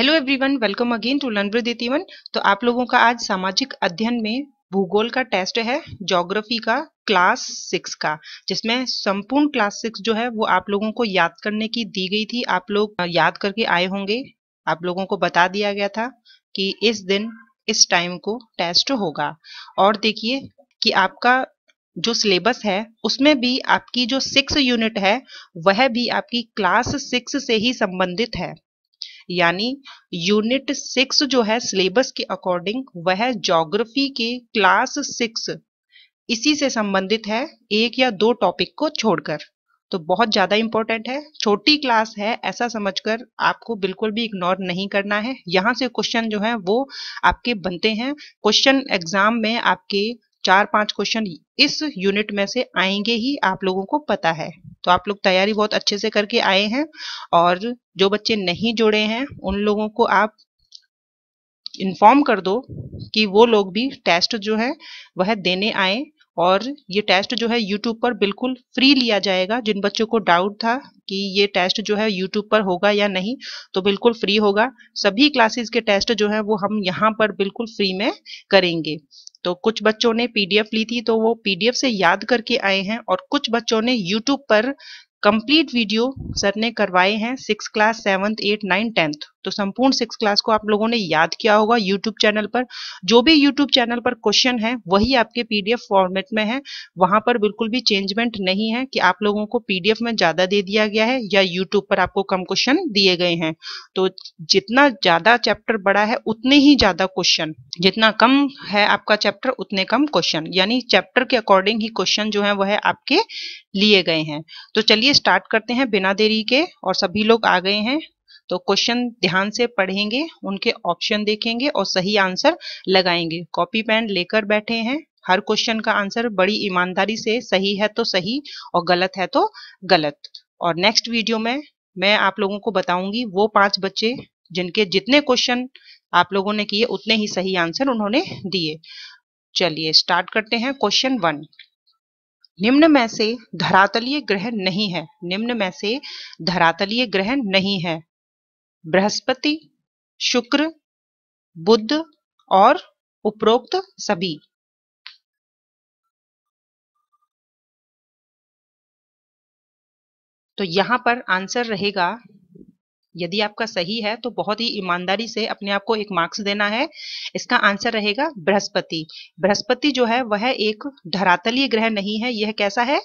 hello everyone welcome again to learn with इतिवन तो आप लोगों का आज सामाजिक अध्ययन में भूगोल का टेस्ट है ज्योग्राफी का क्लास सिक्स का जिसमें संपूर्ण क्लास सिक्स जो है वो आप लोगों को याद करने की दी गई थी आप लोग याद करके आए होंगे आप लोगों को बता दिया गया था कि इस दिन इस टाइम को टेस्ट होगा और देखिए कि आपका जो सिलेबस है उसमें भी आपकी जो सिक्स यूनिट है वह भी आपकी क्लास सिक्स से ही संबंधित है यानी यूनिट सिक्स जो है सिलेबस के अकॉर्डिंग वह जोग्राफी के क्लास सिक्स इसी से संबंधित है एक या दो टॉपिक को छोड़कर तो बहुत ज़्यादा इंपॉर्टेंट है छोटी क्लास है ऐसा समझकर आपको बिल्कुल भी इग्नोर नहीं करना है यहाँ से क्वेश्चन जो है वो आपके बनते हैं क्वेश्चन एग्जाम में आपके चार पांच क्वेश्चन इस यूनिट में से आएंगे ही आप लोगों को पता है तो आप लोग तैयारी बहुत अच्छे से करके आए हैं और जो बच्चे नहीं जुड़े हैं उन लोगों को आप इन्फॉर्म कर दो कि वो लोग भी टेस्ट जो है वह देने आए और ये टेस्ट जो है यूट्यूब पर बिल्कुल फ्री लिया जाएगा जिन बच्चों को डाउट था कि ये टेस्ट जो है यूट्यूब पर होगा या नहीं तो बिल्कुल फ्री होगा सभी क्लासेस के टेस्ट जो है वो हम यहाँ पर बिल्कुल फ्री में करेंगे तो कुछ बच्चों ने पीडीएफ ली थी तो वो पीडीएफ से याद करके आए हैं और कुछ बच्चों ने यूट्यूब पर कंप्लीट वीडियो सर ने करवाए हैं six class seventh eight nine tenth तो संपूर्ण सिक्स क्लास को आप लोगों ने याद किया होगा यूट्यूब चैनल पर जो भी यूट्यूब चैनल पर क्वेश्चन है वही आपके पीडीएफ फॉर्मेट में है वहां पर बिल्कुल भी चेंजमेंट नहीं है कि आप लोगों को पीडीएफ में ज्यादा दे दिया गया है या यूट्यूब पर आपको कम क्वेश्चन दिए गए हैं तो जितना ज्यादा चैप्टर बड़ा है उतने ही ज्यादा क्वेश्चन जितना कम है आपका चैप्टर उतने कम क्वेश्चन यानी चैप्टर के अकॉर्डिंग ही क्वेश्चन जो है वह आपके लिए गए हैं तो चलिए स्टार्ट करते हैं बिना देरी के और सभी लोग आ गए हैं तो क्वेश्चन ध्यान से पढ़ेंगे उनके ऑप्शन देखेंगे और सही आंसर लगाएंगे कॉपी पेन लेकर बैठे हैं हर क्वेश्चन का आंसर बड़ी ईमानदारी से सही है तो सही और गलत है तो गलत और नेक्स्ट वीडियो में मैं आप लोगों को बताऊंगी वो पांच बच्चे जिनके जितने क्वेश्चन आप लोगों ने किए उतने ही सही आंसर उन्होंने दिए चलिए स्टार्ट करते हैं क्वेश्चन वन निम्न में से धरातलीय ग्रह नहीं है निम्न में से धरातलीय ग्रह नहीं है बृहस्पति शुक्र बुद्ध और उपरोक्त सभी तो यहां पर आंसर रहेगा यदि आपका सही है तो बहुत ही ईमानदारी से अपने आप को एक मार्क्स देना है इसका आंसर रहेगा बृहस्पति बृहस्पति जो है वह एक धरातलीय ग्रह नहीं है यह कैसा है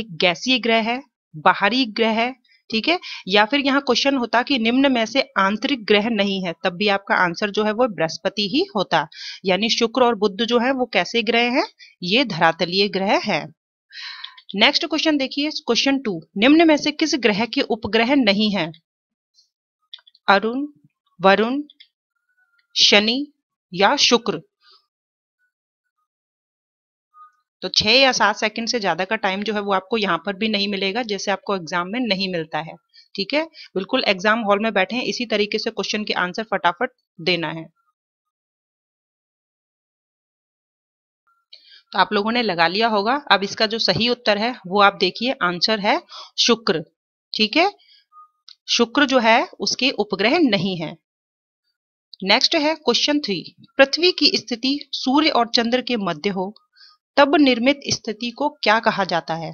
एक गैसीय ग्रह है बाहरी ग्रह है ठीक है या फिर यहाँ क्वेश्चन होता कि निम्न में से आंतरिक ग्रह नहीं है तब भी आपका आंसर जो है वो बृहस्पति ही होता यानी शुक्र और बुद्ध जो है वो कैसे ग्रह हैं ये धरातलीय ग्रह हैं नेक्स्ट क्वेश्चन देखिए क्वेश्चन टू निम्न में से किस ग्रह के उपग्रह नहीं है अरुण वरुण शनि या शुक्र तो छह या सात सेकंड से ज़्यादा का टाइम जो है वो आपको यहाँ पर भी नहीं मिलेगा जैसे आपको एग्जाम में नहीं मिलता है ठीक है बिल्कुल एग्जाम हॉल में बैठे हैं इसी तरीके से क्वेश्चन के आंसर फटाफट देना है तो आप लोगों ने लगा लिया होगा अब इसका जो सही उत्तर है वो आप देखिए आंसर है शुक्र ठीक है शुक्र जो है उसके उपग्रह नहीं है नेक्स्ट है क्वेश्चन थ्री पृथ्वी की स्थिति सूर्य और चंद्र के मध्य हो तब निर्मित स्थिति को क्या कहा जाता है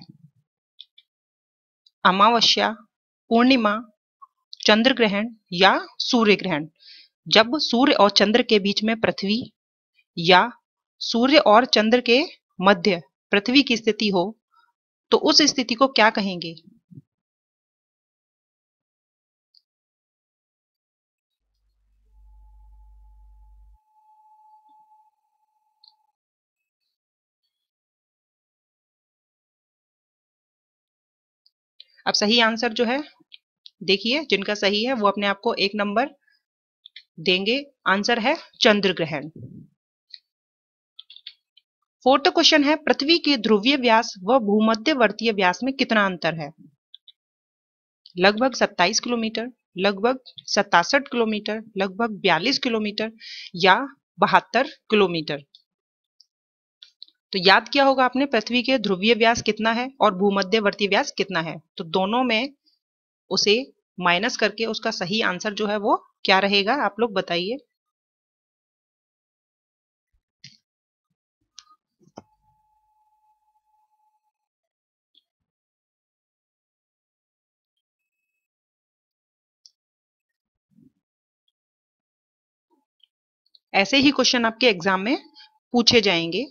अमावस्या पूर्णिमा चंद्र ग्रहण या सूर्य ग्रहण जब सूर्य और चंद्र के बीच में पृथ्वी या सूर्य और चंद्र के मध्य पृथ्वी की स्थिति हो तो उस स्थिति को क्या कहेंगे अब सही आंसर जो है देखिए जिनका सही है वो अपने आप को एक नंबर देंगे आंसर है चंद्र ग्रहण फोर्थ क्वेश्चन है पृथ्वी के ध्रुवीय व्यास व भूमध्यवर्तीय व्यास में कितना अंतर है लगभग 27 किलोमीटर लगभग सतासठ किलोमीटर लगभग 42 किलोमीटर या बहत्तर किलोमीटर तो याद किया होगा आपने पृथ्वी के ध्रुवीय व्यास कितना है और भूमध्यवर्ती व्यास कितना है तो दोनों में उसे माइनस करके उसका सही आंसर जो है वो क्या रहेगा आप लोग बताइए ऐसे ही क्वेश्चन आपके एग्जाम में पूछे जाएंगे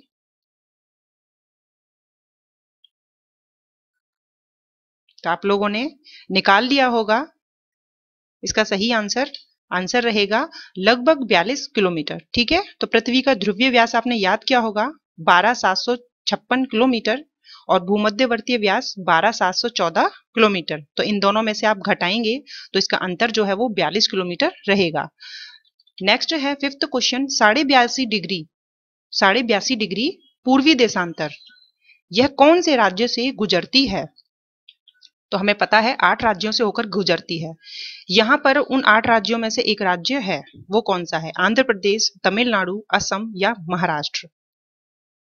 तो आप लोगों ने निकाल लिया होगा इसका सही आंसर आंसर रहेगा लगभग बयालीस किलोमीटर ठीक है तो पृथ्वी का ध्रुवीय व्यास आपने याद किया होगा बारह सात सौ छप्पन किलोमीटर और भूमध्यवर्तीय व्यास बारह सात सौ चौदह किलोमीटर तो इन दोनों में से आप घटाएंगे तो इसका अंतर जो है वो बयालीस किलोमीटर रहेगा नेक्स्ट है फिफ्थ क्वेश्चन साढ़े बयासी डिग्री साढ़े बयासी डिग्री पूर्वी देशांतर यह कौन से राज्य से गुजरती है तो हमें पता है आठ राज्यों से होकर गुजरती है यहाँ पर उन आठ राज्यों में से एक राज्य है वो कौन सा है आंध्र प्रदेश तमिलनाडु असम या महाराष्ट्र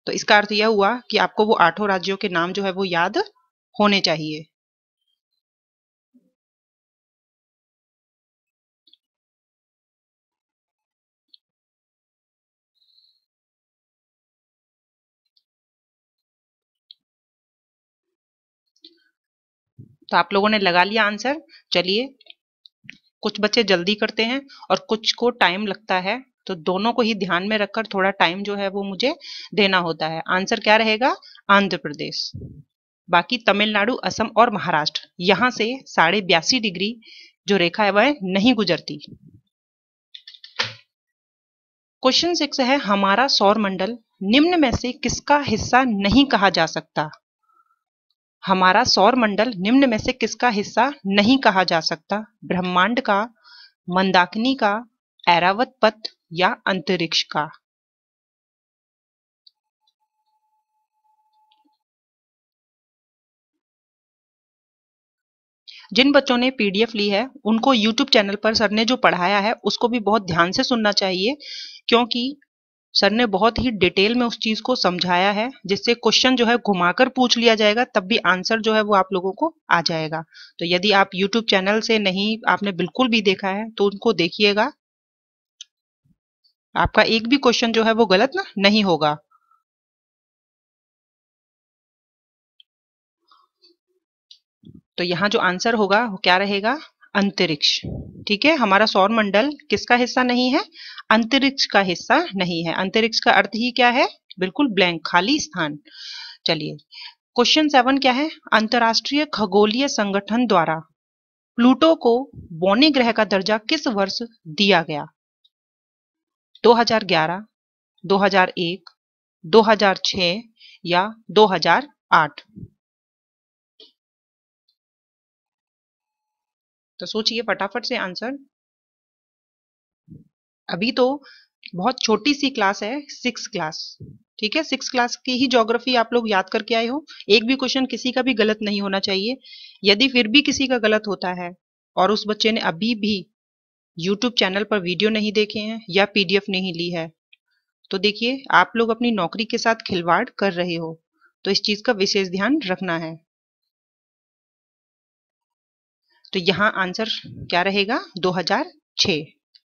तो इसका अर्थ यह हुआ कि आपको वो आठों राज्यों के नाम जो है वो याद होने चाहिए तो आप लोगों ने लगा लिया आंसर चलिए कुछ बच्चे जल्दी करते हैं और कुछ को टाइम लगता है तो दोनों को ही ध्यान में रखकर थोड़ा टाइम जो है वो मुझे देना होता है आंसर क्या रहेगा आंध्र प्रदेश बाकी तमिलनाडु असम और महाराष्ट्र यहां से साढ़े बयासी डिग्री जो रेखा है वह नहीं गुजरती क्वेश्चन सिक्स है हमारा सौर मंडल निम्न में से किसका हिस्सा नहीं कहा जा सकता हमारा सौर मंडल निम्न में से किसका हिस्सा नहीं कहा जा सकता ब्रह्मांड का मंदाकिनी का एरावत पथ या अंतरिक्ष का जिन बच्चों ने पीडीएफ ली है उनको यूट्यूब चैनल पर सर ने जो पढ़ाया है उसको भी बहुत ध्यान से सुनना चाहिए क्योंकि सर ने बहुत ही डिटेल में उस चीज को समझाया है जिससे क्वेश्चन जो है घुमाकर पूछ लिया जाएगा तब भी आंसर जो है वो आप लोगों को आ जाएगा तो यदि आप यूट्यूब चैनल से नहीं आपने बिल्कुल भी देखा है तो उनको देखिएगा आपका एक भी क्वेश्चन जो है वो गलत ना नहीं होगा तो यहाँ जो आंसर होगा वो क्या रहेगा अंतरिक्ष ठीक है हमारा सौर मंडल किसका हिस्सा नहीं है अंतरिक्ष का हिस्सा नहीं है अंतरिक्ष का अर्थ ही क्या है बिल्कुल ब्लैंक खाली स्थान चलिए क्वेश्चन सेवन क्या है अंतरराष्ट्रीय खगोलीय संगठन द्वारा प्लूटो को बौने ग्रह का दर्जा किस वर्ष दिया गया 2011, 2001, 2006 या 2008 तो सोचिए फटाफट से आंसर अभी तो बहुत छोटी सी क्लास है सिक्स क्लास ठीक है सिक्स क्लास की ही ज्योग्राफी आप लोग याद करके आए हो एक भी क्वेश्चन किसी का भी गलत नहीं होना चाहिए यदि फिर भी किसी का गलत होता है और उस बच्चे ने अभी भी YouTube चैनल पर वीडियो नहीं देखे हैं या पीडीएफ नहीं ली है तो देखिए आप लोग अपनी नौकरी के साथ खिलवाड़ कर रहे हो तो इस चीज का विशेष ध्यान रखना है तो यहाँ आंसर क्या रहेगा 2006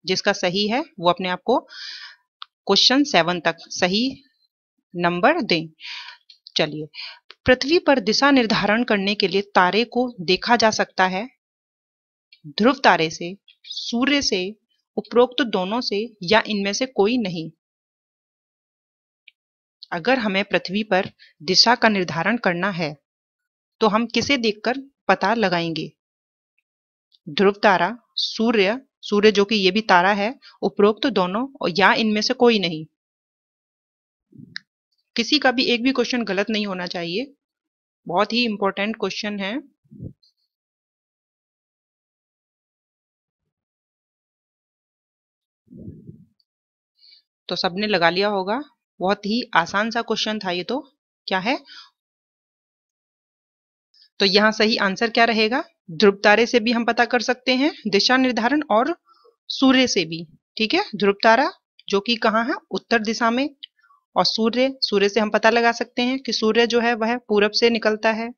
जिसका सही है वो अपने आप को क्वेश्चन सेवन तक सही नंबर दें चलिए पृथ्वी पर दिशा निर्धारण करने के लिए तारे को देखा जा सकता है ध्रुव तारे से सूर्य से उपरोक्त दोनों से या इनमें से कोई नहीं अगर हमें पृथ्वी पर दिशा का निर्धारण करना है तो हम किसे देखकर पता लगाएंगे ध्रुव तारा सूर्य सूर्य जो कि ये भी तारा है उपरोक्त तो दोनों या इनमें से कोई नहीं किसी का भी एक भी क्वेश्चन गलत नहीं होना चाहिए बहुत ही इंपॉर्टेंट क्वेश्चन है तो सबने लगा लिया होगा बहुत ही आसान सा क्वेश्चन था ये तो क्या है तो यहाँ सही आंसर क्या रहेगा ध्रुव तारे से भी हम पता कर सकते हैं दिशा निर्धारण और सूर्य से भी ठीक है ध्रुव तारा जो कि कहाँ है उत्तर दिशा में और सूर्य सूर्य से हम पता लगा सकते हैं कि सूर्य जो है वह पूरब से निकलता है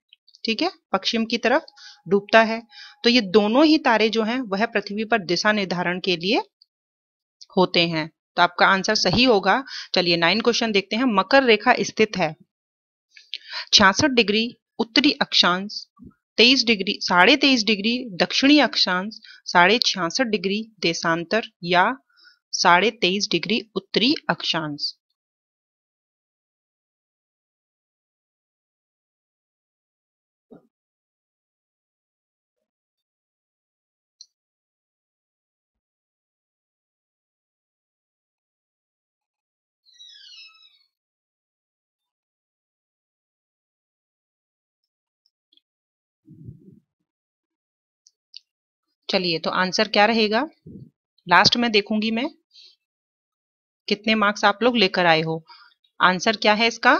ठीक है पश्चिम की तरफ डूबता है तो ये दोनों ही तारे जो हैं वह पृथ्वी पर दिशा निर्धारण के लिए होते हैं तो आपका आंसर सही होगा चलिए नाइन क्वेश्चन देखते हैं मकर रेखा स्थित है छियासठ डिग्री उत्तरी अक्षांश तेईस डिग्री साढ़े तेईस डिग्री दक्षिणी अक्षांश साढ़े छियासठ डिग्री देशांतर या साढ़े तेईस डिग्री उत्तरी अक्षांश चलिए तो आंसर क्या रहेगा लास्ट में देखूंगी मैं कितने मार्क्स आप लोग लेकर आए हो आंसर क्या है इसका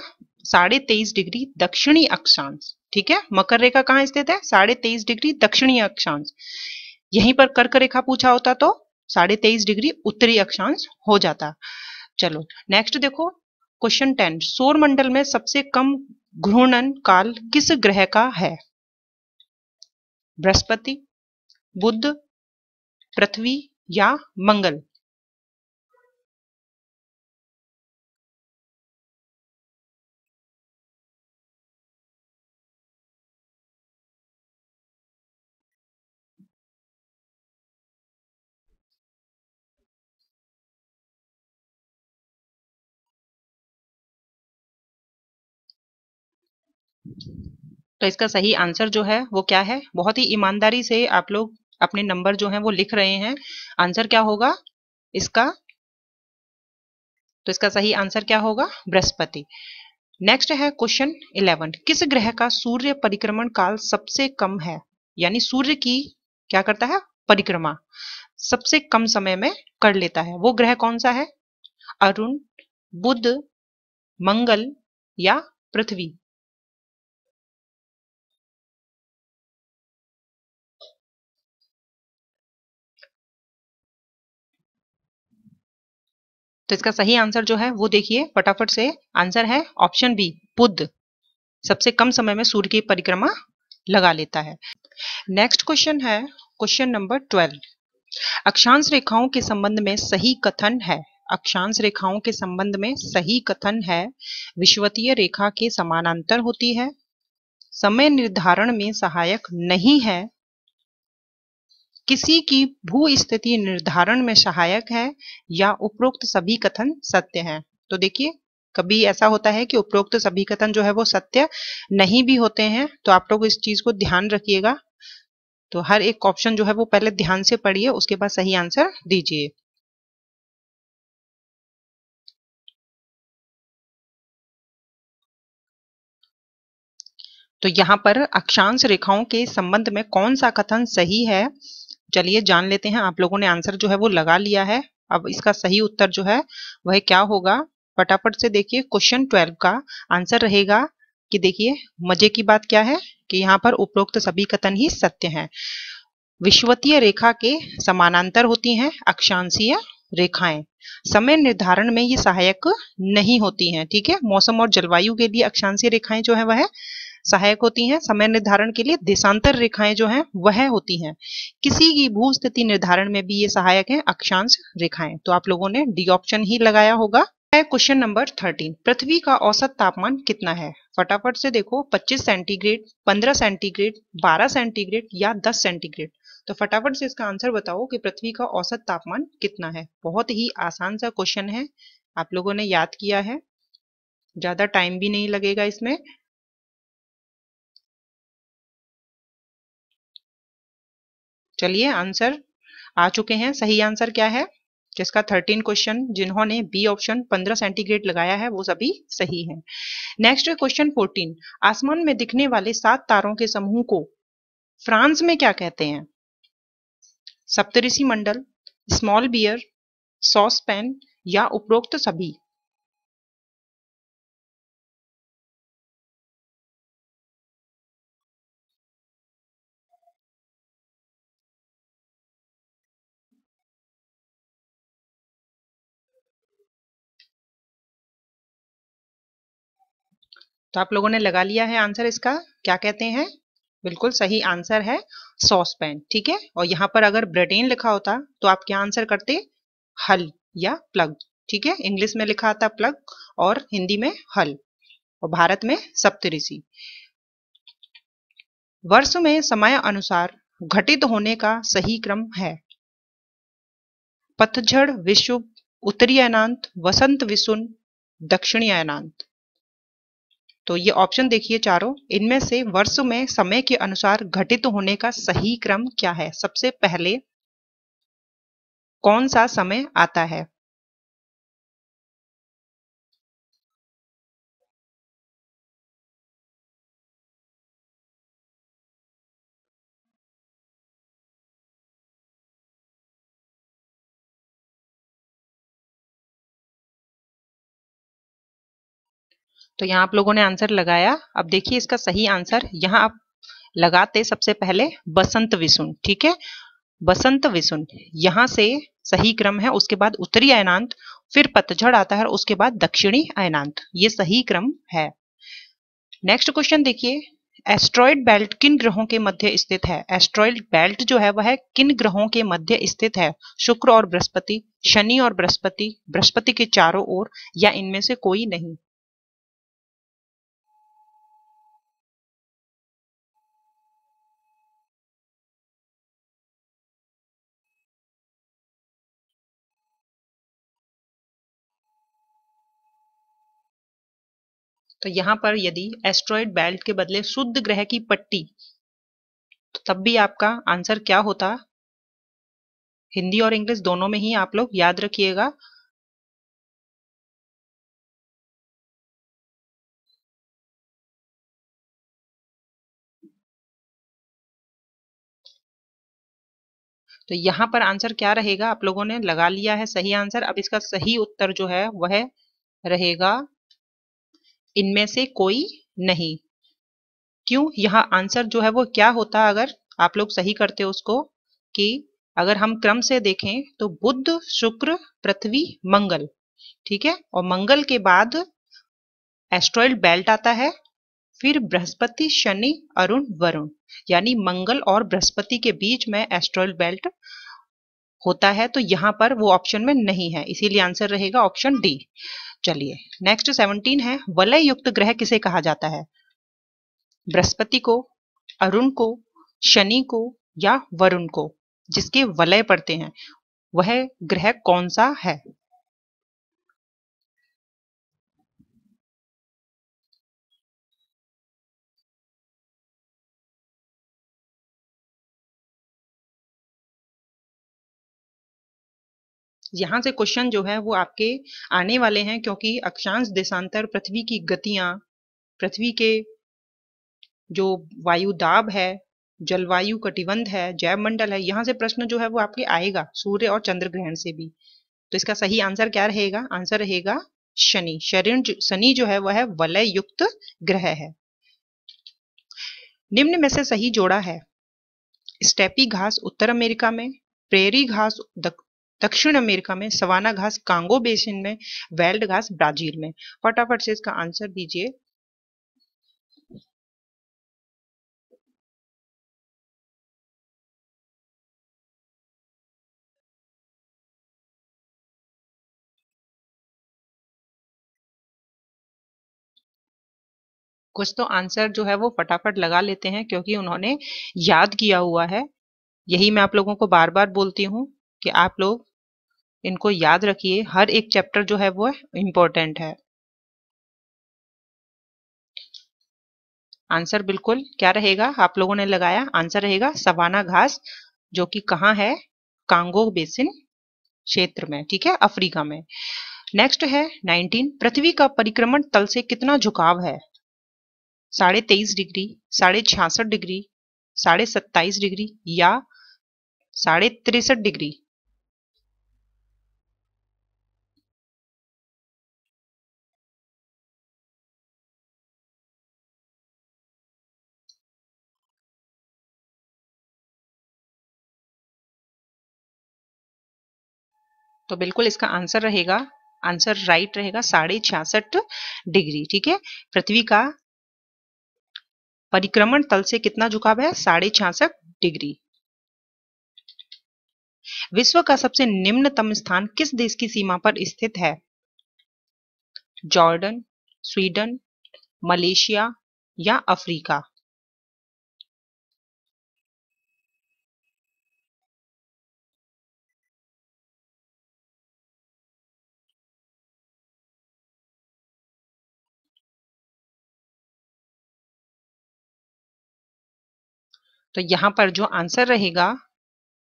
साढ़े तेईस डिग्री दक्षिणी अक्षांश ठीक है मकर रेखा कहाँ स्थित है साढ़े तेईस डिग्री दक्षिणी अक्षांश यहीं पर कर्क रेखा पूछा होता तो साढ़े तेईस डिग्री उत्तरी अक्षांश हो जाता चलो नेक्स्ट देखो क्वेश्चन टेन सौर मंडल में सबसे कम घूर्णन काल किस ग्रह का है बृहस्पति बुद्ध पृथ्वी या मंगल तो इसका सही आंसर जो है वो क्या है बहुत ही ईमानदारी से आप लोग अपने नंबर जो है वो लिख रहे हैं आंसर क्या होगा इसका तो इसका सही आंसर क्या होगा बृहस्पति नेक्स्ट है क्वेश्चन इलेवन किस ग्रह का सूर्य परिक्रमण काल सबसे कम है यानी सूर्य की क्या करता है परिक्रमा सबसे कम समय में कर लेता है वो ग्रह कौन सा है अरुण बुध मंगल या पृथ्वी तो इसका सही आंसर जो है वो देखिए फटाफट से आंसर है ऑप्शन बी बुद्ध सबसे कम समय में सूर्य की परिक्रमा लगा लेता है नेक्स्ट क्वेश्चन है क्वेश्चन नंबर ट्वेल्व अक्षांश रेखाओं के संबंध में सही कथन है अक्षांश रेखाओं के संबंध में सही कथन है विश्वतीय रेखा के समानांतर होती है समय निर्धारण में सहायक नहीं है किसी की भू स्थिति निर्धारण में सहायक है या उपरोक्त सभी कथन सत्य हैं तो देखिए कभी ऐसा होता है कि उपरोक्त सभी कथन जो है वो सत्य नहीं भी होते हैं तो आप लोग इस चीज को ध्यान रखिएगा तो हर एक ऑप्शन जो है वो पहले ध्यान से पढ़िए उसके बाद सही आंसर दीजिए तो यहां पर अक्षांश रेखाओं के संबंध में कौन सा कथन सही है चलिए जान लेते हैं आप लोगों ने आंसर जो है वो लगा लिया है अब इसका सही उत्तर जो है वह क्या होगा फटाफट से देखिए क्वेश्चन ट्वेल्व का आंसर रहेगा कि देखिए मजे की बात क्या है कि यहाँ पर उपरोक्त सभी कथन ही सत्य हैं विश्वतीय रेखा के समानांतर होती हैं अक्षांशीय रेखाएं समय निर्धारण में ये सहायक नहीं होती हैं ठीक है मौसम और जलवायु के लिए अक्षांशीय रेखाएं जो है वह सहायक होती हैं समय निर्धारण के लिए देशांतर रेखाएं जो हैं वह होती हैं किसी की भू स्थिति निर्धारण में भी ये सहायक हैं अक्षांश रेखाएं तो आप लोगों ने डी ऑप्शन ही लगाया होगा क्वेश्चन नंबर थर्टीन पृथ्वी का औसत तापमान कितना है फटाफट से देखो पच्चीस सेंटीग्रेड पंद्रह सेंटीग्रेड बारह सेंटीग्रेड या दस सेंटीग्रेड तो फटाफट से इसका आंसर बताओ कि पृथ्वी का औसत तापमान कितना है बहुत ही आसान सा क्वेश्चन है आप लोगों ने याद किया है ज्यादा टाइम भी नहीं लगेगा इसमें चलिए आंसर आ चुके हैं सही आंसर क्या है जिसका थर्टीन क्वेश्चन जिन्होंने बी ऑप्शन पंद्रह सेंटीग्रेड लगाया है वो सभी सही है नेक्स्ट क्वेश्चन फोर्टीन आसमान में दिखने वाले सात तारों के समूह को फ्रांस में क्या कहते हैं सप्तऋषि मंडल स्मॉल बियर सॉस पैन या उपरोक्त सभी तो आप लोगों ने लगा लिया है आंसर इसका क्या कहते हैं बिल्कुल सही आंसर है सॉस पैन ठीक है और यहाँ पर अगर ब्रिटेन लिखा होता तो आप क्या आंसर करते हल या प्लग ठीक है इंग्लिश में लिखा आता प्लग और हिंदी में हल और भारत में सप्तऋषि वर्ष में समय अनुसार घटित होने का सही क्रम है पतझड़ विश्व उत्तरी अनांत वसंत विशुन दक्षिणी अनांत तो ये ऑप्शन देखिए चारों इनमें से वर्ष में समय के अनुसार घटित होने का सही क्रम क्या है सबसे पहले कौन सा समय आता है तो यहाँ आप लोगों ने आंसर लगाया अब देखिए इसका सही आंसर यहाँ आप लगाते सबसे पहले बसंत विसुन ठीक है बसंत विसुन यहाँ से सही क्रम है उसके बाद उत्तरी अयनांत फिर पतझड़ आता है उसके बाद दक्षिणी अयनांत ये सही क्रम है नेक्स्ट क्वेश्चन देखिए एस्ट्रॉइड बेल्ट किन ग्रहों के मध्य स्थित है एस्ट्रॉइड बेल्ट जो है वह किन ग्रहों के मध्य स्थित है शुक्र और बृहस्पति शनि और बृहस्पति बृहस्पति के चारों ओर या इनमें से कोई नहीं तो यहां पर यदि एस्ट्रॉयड बेल्ट के बदले शुद्ध ग्रह की पट्टी तो तब भी आपका आंसर क्या होता हिंदी और इंग्लिश दोनों में ही आप लोग याद रखिएगा तो यहां पर आंसर क्या रहेगा आप लोगों ने लगा लिया है सही आंसर अब इसका सही उत्तर जो है वह रहेगा इनमें से कोई नहीं क्यों यहाँ आंसर जो है वो क्या होता है अगर आप लोग सही करते हो उसको कि अगर हम क्रम से देखें तो बुद्ध शुक्र पृथ्वी मंगल ठीक है और मंगल के बाद एस्ट्रॉइड बेल्ट आता है फिर बृहस्पति शनि अरुण वरुण यानी मंगल और बृहस्पति के बीच में एस्ट्रॉइड बेल्ट होता है तो यहां पर वो ऑप्शन में नहीं है इसीलिए आंसर रहेगा ऑप्शन डी चलिए नेक्स्ट सेवनटीन है वलय युक्त ग्रह किसे कहा जाता है बृहस्पति को अरुण को शनि को या वरुण को जिसके वलय पड़ते हैं वह ग्रह कौन सा है यहाँ से क्वेश्चन जो है वो आपके आने वाले हैं क्योंकि अक्षांश देशांतर पृथ्वी की गतियां पृथ्वी के जो वायु दाब है जलवायु कटिबंध है जैवमंडल है यहाँ से प्रश्न जो है वो आपके आएगा सूर्य और चंद्र ग्रहण से भी तो इसका सही आंसर क्या रहेगा आंसर रहेगा शनि शरीर शनि जो है वह है वलय युक्त ग्रह है निम्न में से सही जोड़ा है स्टेपी घास उत्तर अमेरिका में प्रेरी घास दक, दक्षिण अमेरिका में सवाना घास कांगो बेसिन में वेल्ड घास ब्राजील में फटाफट से इसका आंसर दीजिए कुछ तो आंसर जो है वो फटाफट लगा लेते हैं क्योंकि उन्होंने याद किया हुआ है यही मैं आप लोगों को बार बार बोलती हूँ कि आप लोग इनको याद रखिए हर एक चैप्टर जो है वो इम्पोर्टेंट है आंसर बिल्कुल क्या रहेगा आप लोगों ने लगाया आंसर रहेगा सवाना घास जो कि कहाँ है कांगो बेसिन क्षेत्र में ठीक है अफ्रीका में नेक्स्ट है 19 पृथ्वी का परिक्रमण तल से कितना झुकाव है साढ़े तेईस डिग्री साढ़े छियासठ डिग्री साढ़े सत्ताईस डिग्री या साढ़े तिरसठ डिग्री तो बिल्कुल इसका आंसर रहेगा आंसर राइट रहेगा साढ़े छियासठ डिग्री ठीक है पृथ्वी का परिक्रमण तल से कितना झुकाव है साढ़े छियासठ डिग्री विश्व का सबसे निम्नतम स्थान किस देश की सीमा पर स्थित है जॉर्डन स्वीडन मलेशिया या अफ्रीका तो यहाँ पर जो आंसर रहेगा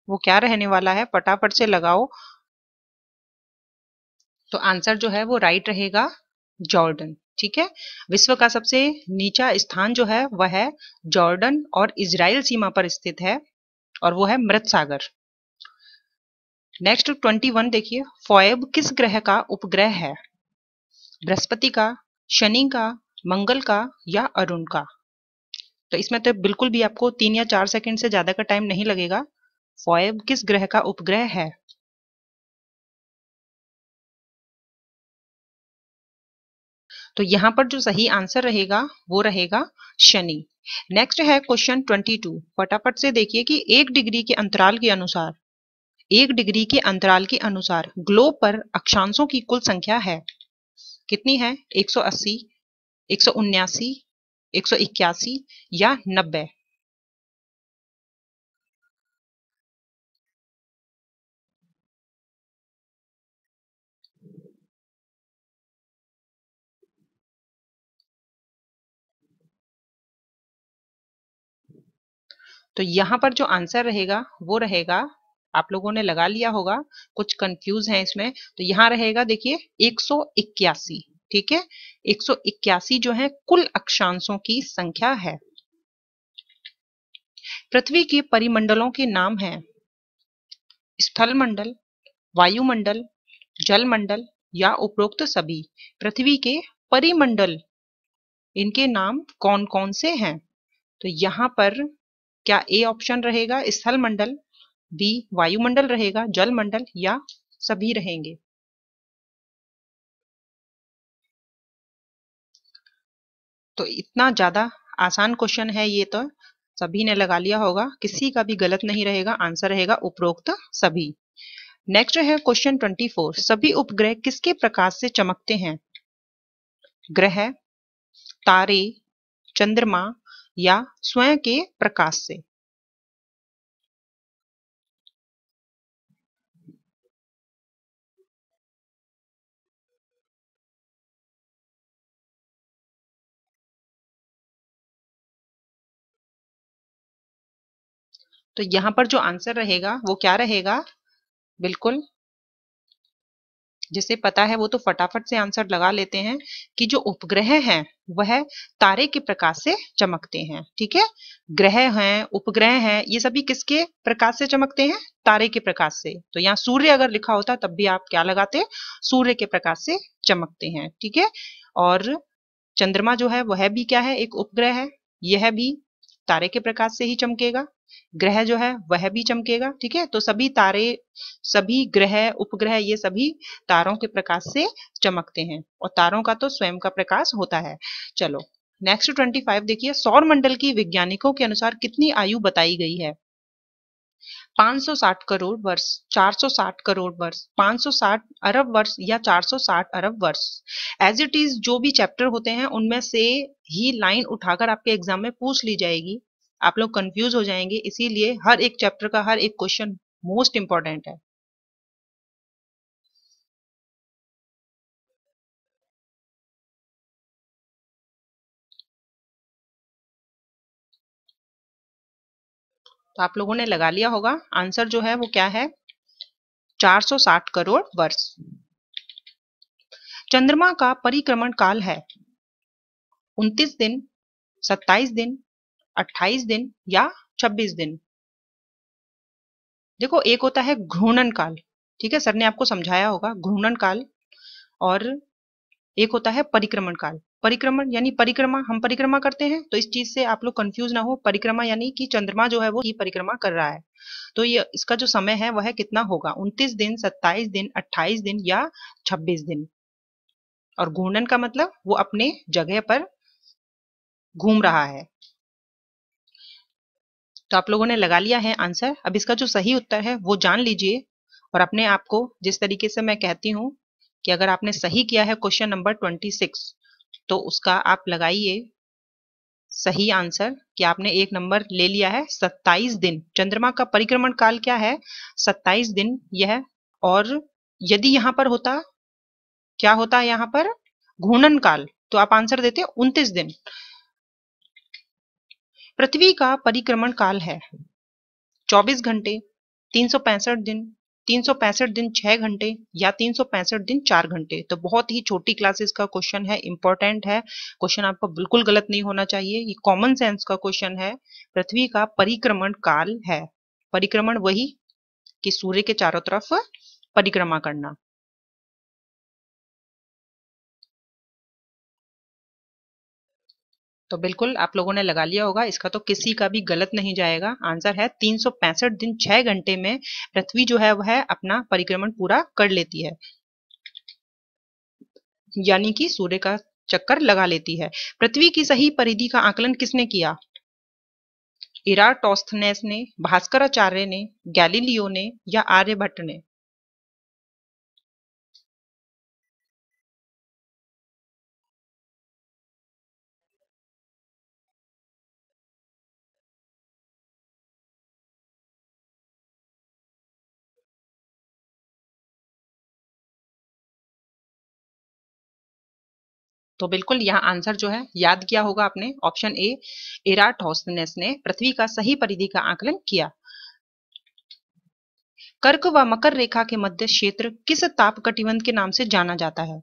वो क्या रहने वाला है फटाफट से लगाओ तो आंसर जो है वो राइट रहेगा जॉर्डन ठीक है विश्व का सबसे नीचा स्थान जो है वह है जॉर्डन और इसराइल सीमा पर स्थित है और वो है मृत सागर नेक्स्ट ट्वेंटी वन देखिए फॉयब किस ग्रह का उपग्रह है बृहस्पति का शनि का मंगल का या अरुण का तो इसमें तो बिल्कुल भी आपको तीन या चार सेकंड से ज्यादा का टाइम नहीं लगेगा फॉयब किस ग्रह का उपग्रह है तो यहां पर जो सही आंसर रहेगा वो रहेगा शनि नेक्स्ट है क्वेश्चन ट्वेंटी टू फटाफट से देखिए कि एक डिग्री के अंतराल के अनुसार एक डिग्री के अंतराल के अनुसार ग्लोब पर अक्षांशों की कुल संख्या है कितनी है 180, उन्यासी एक सौ इक्यासी या नब्बे तो यहां पर जो आंसर रहेगा वो रहेगा आप लोगों ने लगा लिया होगा कुछ कंफ्यूज है इसमें तो यहां रहेगा देखिए एक सौ इक्यासी ठीक है इक्यासी जो है कुल अक्षांशों की संख्या है पृथ्वी के परिमंडलों के नाम हैं स्थल मंडल वायुमंडल जल मंडल या उपरोक्त सभी पृथ्वी के परिमंडल इनके नाम कौन कौन से हैं तो यहां पर क्या ए ऑप्शन रहेगा स्थल मंडल बी वायुमंडल रहेगा जल मंडल या सभी रहेंगे तो इतना ज़्यादा आसान क्वेश्चन है ये तो सभी ने लगा लिया होगा किसी का भी गलत नहीं रहेगा आंसर रहेगा उपरोक्त सभी नेक्स्ट है क्वेश्चन ट्वेंटी फोर सभी उपग्रह किसके प्रकाश से चमकते हैं ग्रह तारे चंद्रमा या स्वयं के प्रकाश से तो यहाँ पर जो आंसर रहेगा वो क्या रहेगा बिल्कुल जिसे पता है वो तो फटाफट से आंसर लगा लेते हैं कि जो उपग्रह हैं वह तारे के प्रकाश से चमकते हैं ठीक है ग्रह हैं उपग्रह हैं ये सभी किसके प्रकाश से चमकते हैं तारे के प्रकाश से तो यहाँ सूर्य अगर लिखा होता तब भी आप क्या लगाते सूर्य के प्रकाश से चमकते हैं ठीक है और चंद्रमा जो है वह भी क्या है एक उपग्रह है यह भी तारे के प्रकाश से ही चमकेगा ग्रह जो है वह भी चमकेगा ठीक है तो सभी तारे सभी ग्रह उपग्रह ये सभी तारों के प्रकाश से चमकते हैं और तारों का तो स्वयं का प्रकाश होता है चलो नेक्स्ट ट्वेंटी फाइव देखिए सौर मंडल की वैज्ञानिकों के अनुसार कितनी आयु बताई गई है 560 करोड़ वर्ष 460 करोड़ वर्ष 560 अरब वर्ष या 460 अरब वर्ष एज इट इज जो भी चैप्टर होते हैं उनमें से ही लाइन उठाकर आपके एग्जाम में पूछ ली जाएगी आप लोग कंफ्यूज हो जाएंगे इसीलिए हर एक चैप्टर का हर एक क्वेश्चन मोस्ट इंपॉर्टेंट है तो आप लोगों ने लगा लिया होगा आंसर जो है वो क्या है 460 करोड़ वर्ष चंद्रमा का परिक्रमण काल है 29 दिन 27 दिन 28 दिन या 26 दिन देखो एक होता है घूर्णन काल ठीक है सर ने आपको समझाया होगा घूर्णन काल और एक होता है परिक्रमण काल परिक्रमण यानी परिक्रमा हम परिक्रमा करते हैं तो इस चीज से आप लोग कंफ्यूज ना हो परिक्रमा यानी कि चंद्रमा जो है वो ही परिक्रमा कर रहा है तो ये इसका जो समय है वह कितना होगा 29 दिन 27 दिन 28 दिन या 26 दिन और घूर्णन का मतलब वो अपने जगह पर घूम रहा है तो आप लोगों ने लगा लिया है आंसर अब इसका जो सही उत्तर है वो जान लीजिए और अपने आप को जिस तरीके से मैं कहती हूँ कि अगर आपने सही किया है क्वेश्चन नंबर ट्वेंटी सिक्स तो उसका आप लगाइए सही आंसर कि आपने एक नंबर ले लिया है 27 दिन चंद्रमा का परिक्रमण काल क्या है 27 दिन यह और यदि यहां पर होता क्या होता है यहां पर घूर्णन काल तो आप आंसर देते उन्तीस दिन पृथ्वी का परिक्रमण काल है 24 घंटे पैंसठ दिन 365 दिन 6 घंटे या तीन दिन चार घंटे तो बहुत ही छोटी क्लासेस का क्वेश्चन है इंपॉर्टेंट है क्वेश्चन आपको बिल्कुल गलत नहीं होना चाहिए ये कॉमन सेंस का क्वेश्चन है पृथ्वी का परिक्रमण काल है परिक्रमण वही कि सूर्य के चारों तरफ परिक्रमा करना तो बिल्कुल आप लोगों ने लगा लिया होगा इसका तो किसी का भी गलत नहीं जाएगा आंसर है तीन दिन छह घंटे में पृथ्वी जो है वह अपना परिक्रमण पूरा कर लेती है यानी कि सूर्य का चक्कर लगा लेती है पृथ्वी की सही परिधि का आकलन किसने किया इराटोस्थनेस ने भास्कराचार्य ने गैलीलियो ने या आर्यभट्ट ने तो बिल्कुल यहाँ आंसर जो है याद किया होगा आपने ऑप्शन ए एराटोसनेस ने पृथ्वी का सही परिधि का आकलन किया कर्क व मकर रेखा के मध्य क्षेत्र किस ताप कटिबंध के नाम से जाना जाता है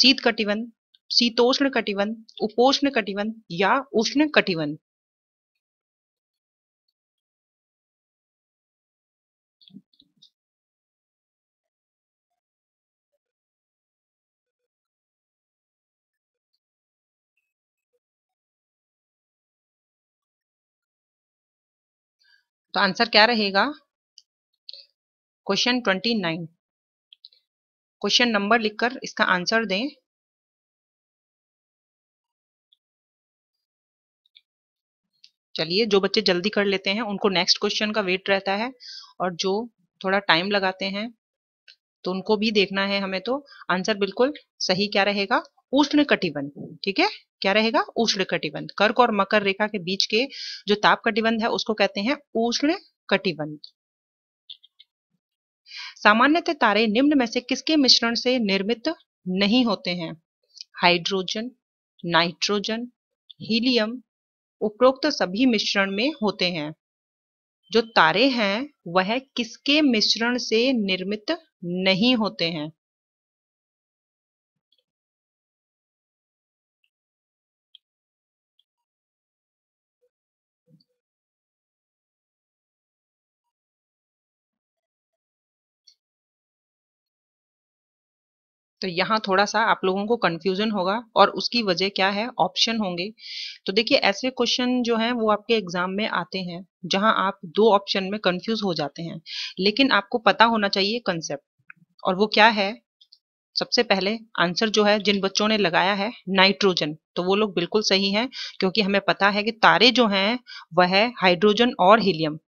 शीत कटिबंध शीतोष्ण कटिबंध उपोष्ण कटिबंध या उष्ण कटिबंध तो आंसर क्या रहेगा question twenty nine question number लिखकर इसका आंसर दें चलिए जो बच्चे जल्दी कर लेते हैं उनको नेक्स्ट क्वेश्चन का वेट रहता है और जो थोड़ा टाइम लगाते हैं तो उनको भी देखना है हमें तो आंसर बिल्कुल सही क्या रहेगा उष्ण कटिबंध ठीक है क्या रहेगा उष्ण कटिबंध कर्क और मकर रेखा के बीच के जो ताप कटिबंध है उसको कहते हैं उष्ण कटिबंध सामान्यतः तारे निम्न में से किसके मिश्रण से निर्मित नहीं होते हैं हाइड्रोजन नाइट्रोजन हीलियम उपरोक्त सभी मिश्रण में होते हैं जो तारे हैं वह किसके मिश्रण से निर्मित नहीं होते हैं तो यहाँ थोड़ा सा आप लोगों को कंफ्यूजन होगा और उसकी वजह क्या है ऑप्शन होंगे तो देखिए ऐसे क्वेश्चन जो हैं वो आपके एग्जाम में आते हैं जहाँ आप दो ऑप्शन में कंफ्यूज हो जाते हैं लेकिन आपको पता होना चाहिए कंसेप्ट और वो क्या है सबसे पहले आंसर जो है जिन बच्चों ने लगाया है नाइट्रोजन तो वो लोग बिल्कुल सही है क्योंकि हमें पता है कि तारे जो है वह है हाइड्रोजन और हीलियम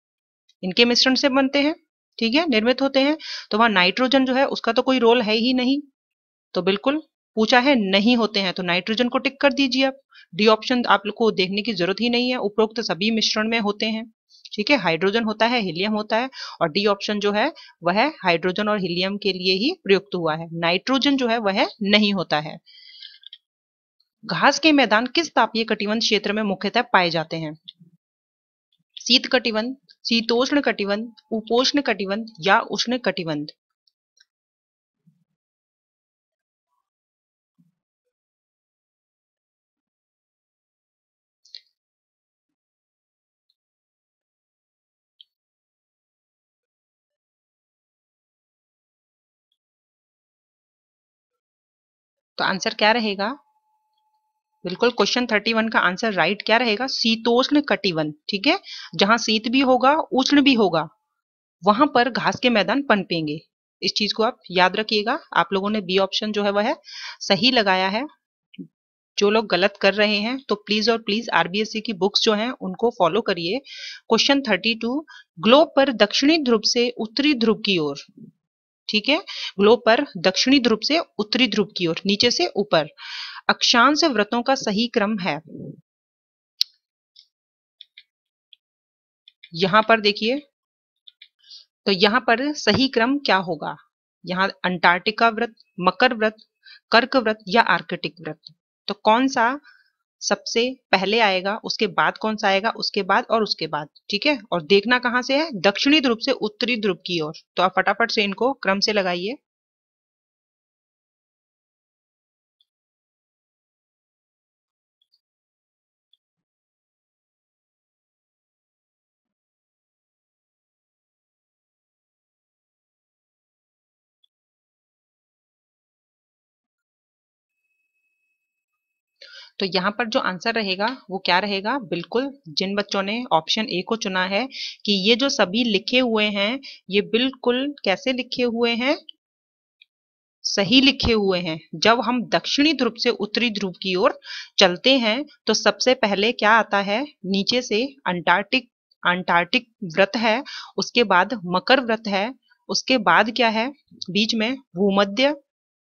इनके मिश्रण से बनते हैं ठीक है निर्मित होते हैं तो वहां नाइट्रोजन जो है उसका तो कोई रोल है ही नहीं तो बिल्कुल पूछा है नहीं होते हैं तो नाइट्रोजन को टिक कर दीजिए आप डी ऑप्शन आप लोग को देखने की जरूरत ही नहीं है उपरोक्त सभी मिश्रण में होते हैं ठीक है हाइड्रोजन होता है हीलियम होता है और डी ऑप्शन जो है वह हाइड्रोजन और हीलियम के लिए ही प्रयुक्त हुआ है नाइट्रोजन जो है वह नहीं होता है घास के मैदान किस तापीय कटिबंध क्षेत्र में मुख्यतः पाए जाते हैं शीत कटिबंध शीतोष्ण कटिबंध उपोष्ण कटिबंध या उष्ण कटिबंध तो आंसर क्या रहेगा बिल्कुल क्वेश्चन थर्टी वन का आंसर राइट क्या रहेगा शीतोष्ण कटिवन ठीक है जहां शीत भी होगा उष्ण भी होगा वहां पर घास के मैदान पनपेंगे इस चीज को आप याद रखिएगा आप लोगों ने बी ऑप्शन जो है वह है, सही लगाया है जो लोग गलत कर रहे हैं तो प्लीज और प्लीज आरबीएससी की बुक्स जो हैं उनको फॉलो करिए क्वेश्चन थर्टी टू ग्लोब पर दक्षिणी ध्रुव से उत्तरी ध्रुव की ओर ठीक है ग्लोब पर दक्षिणी ध्रुव से उत्तरी ध्रुव की ओर नीचे से ऊपर अक्षांश व्रतों का सही क्रम है यहां पर देखिए तो यहां पर सही क्रम क्या होगा यहाँ अंटार्कटिका व्रत मकर व्रत कर्क व्रत या आर्कटिक व्रत तो कौन सा सबसे पहले आएगा उसके बाद कौन सा आएगा उसके बाद और उसके बाद ठीक है और देखना कहाँ से है दक्षिणी ध्रुव से उत्तरी ध्रुव की ओर तो आप फटाफट से इनको क्रम से लगाइए तो यहाँ पर जो आंसर रहेगा वो क्या रहेगा बिल्कुल जिन बच्चों ने ऑप्शन ए को चुना है कि ये जो सभी लिखे हुए हैं ये बिल्कुल कैसे लिखे हुए हैं सही लिखे हुए हैं जब हम दक्षिणी ध्रुव से उत्तरी ध्रुव की ओर चलते हैं तो सबसे पहले क्या आता है नीचे से अंटार्कटिक अंटार्कटिक व्रत है उसके बाद मकर व्रत है उसके बाद क्या है बीच में भूमध्य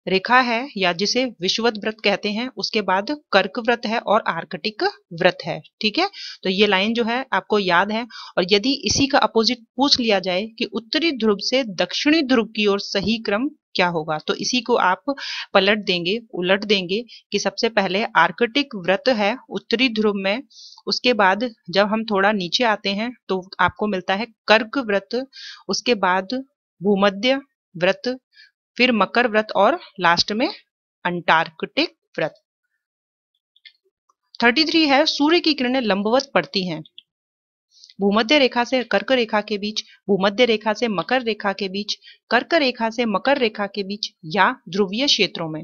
रेखा है या जिसे विश्वत व्रत कहते हैं उसके बाद कर्क व्रत है और आर्कटिक व्रत है ठीक है तो ये लाइन जो है आपको याद है और यदि इसी का अपोजिट पूछ लिया जाए कि उत्तरी ध्रुव से दक्षिणी ध्रुव की ओर सही क्रम क्या होगा तो इसी को आप पलट देंगे उलट देंगे कि सबसे पहले आर्कटिक व्रत है उत्तरी ध्रुव में उसके बाद जब हम थोड़ा नीचे आते हैं तो आपको मिलता है कर्क व्रत उसके बाद भूमध्य व्रत फिर मकर व्रत और लास्ट में अंटार्कटिक व्रत 33 है सूर्य की किरणें लंबवत पड़ती हैं भूमध्य रेखा से कर्क रेखा के बीच भूमध्य रेखा से मकर रेखा के बीच कर्क रेखा से मकर रेखा के बीच या ध्रुवीय क्षेत्रों में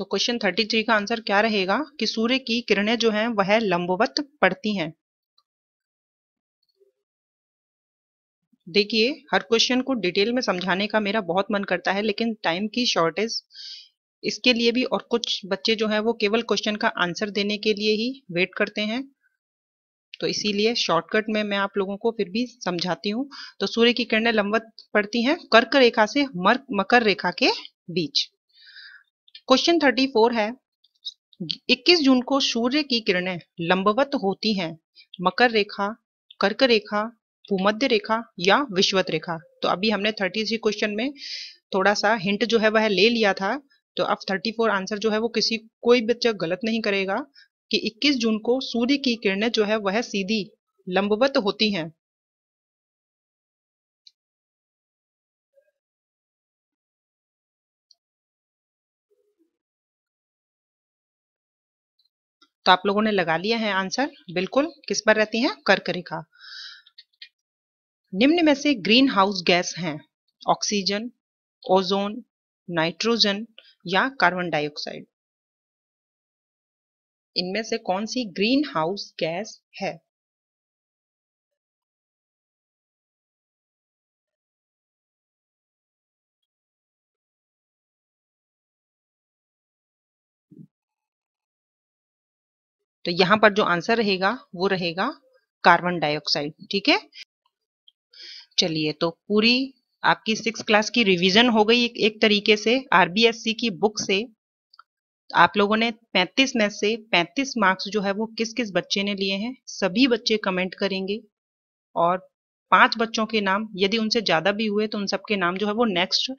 तो क्वेश्चन थर्टी थ्री का आंसर क्या रहेगा कि सूर्य की किरणें जो हैं वह लंबवत पड़ती हैं देखिए हर क्वेश्चन को डिटेल में समझाने का मेरा बहुत मन करता है लेकिन टाइम की शॉर्टेज इसके लिए भी और कुछ बच्चे जो हैं वो केवल क्वेश्चन का आंसर देने के लिए ही वेट करते हैं तो इसीलिए शॉर्टकट में मैं आप लोगों को फिर भी समझाती हूँ तो सूर्य की किरणें लंबवत पड़ती हैं कर्क रेखा से मर मकर रेखा के बीच क्वेश्चन थर्टी फोर है 21 जून को सूर्य की किरणें लंबवत होती हैं मकर रेखा कर्क रेखा भूमध्य रेखा या विश्वत रेखा तो अभी हमने थर्टी थ्री क्वेश्चन में थोड़ा सा हिंट जो है वह ले लिया था तो अब थर्टी फोर आंसर जो है वो किसी कोई बच्चा गलत नहीं करेगा कि 21 जून को सूर्य की किरणें जो है वह सीधी लंबवत होती हैं तो आप लोगों ने लगा लिया है आंसर बिल्कुल किस पर रहती है कर्क रेखा निम्न में से ग्रीन हाउस गैस हैं ऑक्सीजन ओजोन नाइट्रोजन या कार्बन डाइऑक्साइड इनमें से कौन सी ग्रीन हाउस गैस है तो यहां पर जो आंसर रहेगा वो रहेगा कार्बन डाइऑक्साइड ठीक है चलिए तो पूरी आपकी सिक्स क्लास की रिवीजन हो गई एक, एक तरीके से आरबीएससी की बुक से आप लोगों ने 35 में से 35 मार्क्स जो है वो किस किस बच्चे ने लिए हैं सभी बच्चे कमेंट करेंगे और पांच बच्चों के नाम यदि उनसे ज्यादा भी हुए तो उन सबके नाम जो है वो नेक्स्ट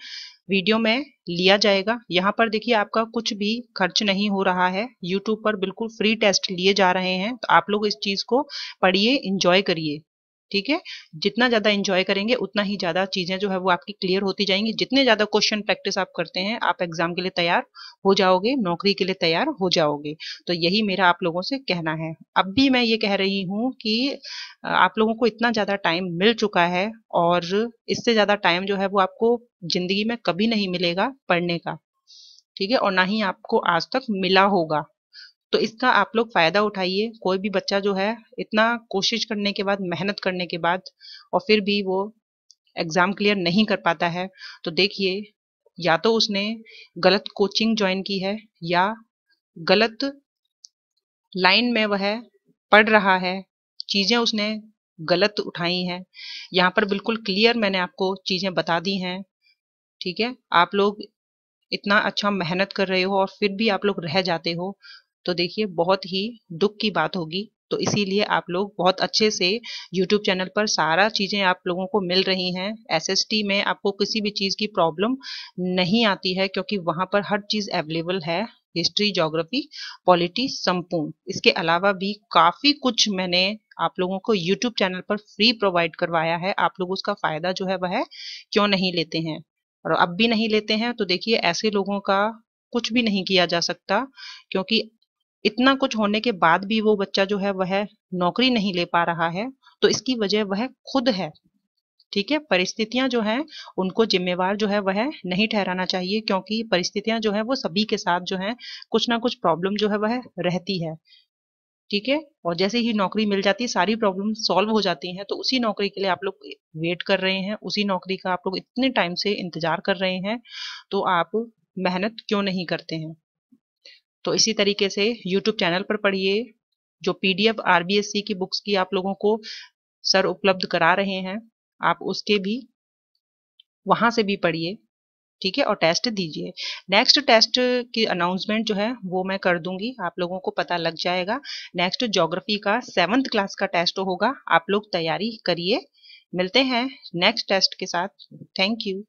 वीडियो में लिया जाएगा यहाँ पर देखिए आपका कुछ भी खर्च नहीं हो रहा है यूट्यूब पर बिल्कुल फ्री टेस्ट लिए जा रहे हैं तो आप लोग इस चीज को पढ़िए इंजॉय करिए ठीक है जितना ज्यादा इंजॉय करेंगे उतना ही ज्यादा चीजें जो है वो आपकी क्लियर होती जाएंगी जितने ज्यादा क्वेश्चन प्रैक्टिस आप करते हैं आप एग्जाम के लिए तैयार हो जाओगे नौकरी के लिए तैयार हो जाओगे तो यही मेरा आप लोगों से कहना है अब भी मैं ये कह रही हूँ कि आप लोगों को इतना ज्यादा टाइम मिल चुका है और इससे ज्यादा टाइम जो है वो आपको जिंदगी में कभी नहीं मिलेगा पढ़ने का ठीक है और ना ही आपको आज तक मिला होगा तो इसका आप लोग फ़ायदा उठाइए कोई भी बच्चा जो है इतना कोशिश करने के बाद मेहनत करने के बाद और फिर भी वो एग्ज़ाम क्लियर नहीं कर पाता है तो देखिए या तो उसने गलत कोचिंग ज्वाइन की है या गलत लाइन में वह पढ़ रहा है चीज़ें उसने गलत उठाई हैं यहाँ पर बिल्कुल क्लियर मैंने आपको चीज़ें बता दी हैं ठीक है आप लोग इतना अच्छा मेहनत कर रहे हो और फिर भी आप लोग रह जाते हो तो देखिए बहुत ही दुख की बात होगी तो इसीलिए आप लोग बहुत अच्छे से YouTube चैनल पर सारा चीज़ें आप लोगों को मिल रही हैं एस में आपको किसी भी चीज़ की प्रॉब्लम नहीं आती है क्योंकि वहाँ पर हर चीज़ अवेलेबल है हिस्ट्री जोग्राफी पॉलिटी संपूर्ण इसके अलावा भी काफ़ी कुछ मैंने आप लोगों को YouTube चैनल पर फ्री प्रोवाइड करवाया है आप लोग उसका फ़ायदा जो है वह क्यों नहीं लेते हैं और अब भी नहीं लेते हैं तो देखिए ऐसे लोगों का कुछ भी नहीं किया जा सकता क्योंकि इतना कुछ होने के बाद भी वो बच्चा जो है वह नौकरी नहीं ले पा रहा है तो इसकी वजह वह खुद है ठीक है परिस्थितियां जो है उनको जिम्मेवार जो है वह नहीं ठहराना चाहिए क्योंकि परिस्थितियां जो है वो सभी के साथ जो है कुछ ना कुछ प्रॉब्लम जो है वह रहती है ठीक है और जैसे ही नौकरी मिल जाती है सारी प्रॉब्लम सॉल्व हो जाती हैं तो उसी नौकरी के लिए आप लोग वेट कर रहे हैं उसी नौकरी का आप लोग इतने टाइम से इंतजार कर रहे हैं तो आप मेहनत क्यों नहीं करते हैं तो इसी तरीके से यूट्यूब चैनल पर पढ़िए जो पीडीएफ आरबीएससी की बुक्स की आप लोगों को सर उपलब्ध करा रहे हैं आप उसके भी वहां से भी पढ़िए ठीक है और टेस्ट दीजिए नेक्स्ट टेस्ट की अनाउंसमेंट जो है वो मैं कर दूंगी आप लोगों को पता लग जाएगा नेक्स्ट ज्योग्राफी का सेवन्थ क्लास का टेस्ट होगा आप लोग तैयारी करिए मिलते हैं नेक्स्ट टेस्ट के साथ थैंक यू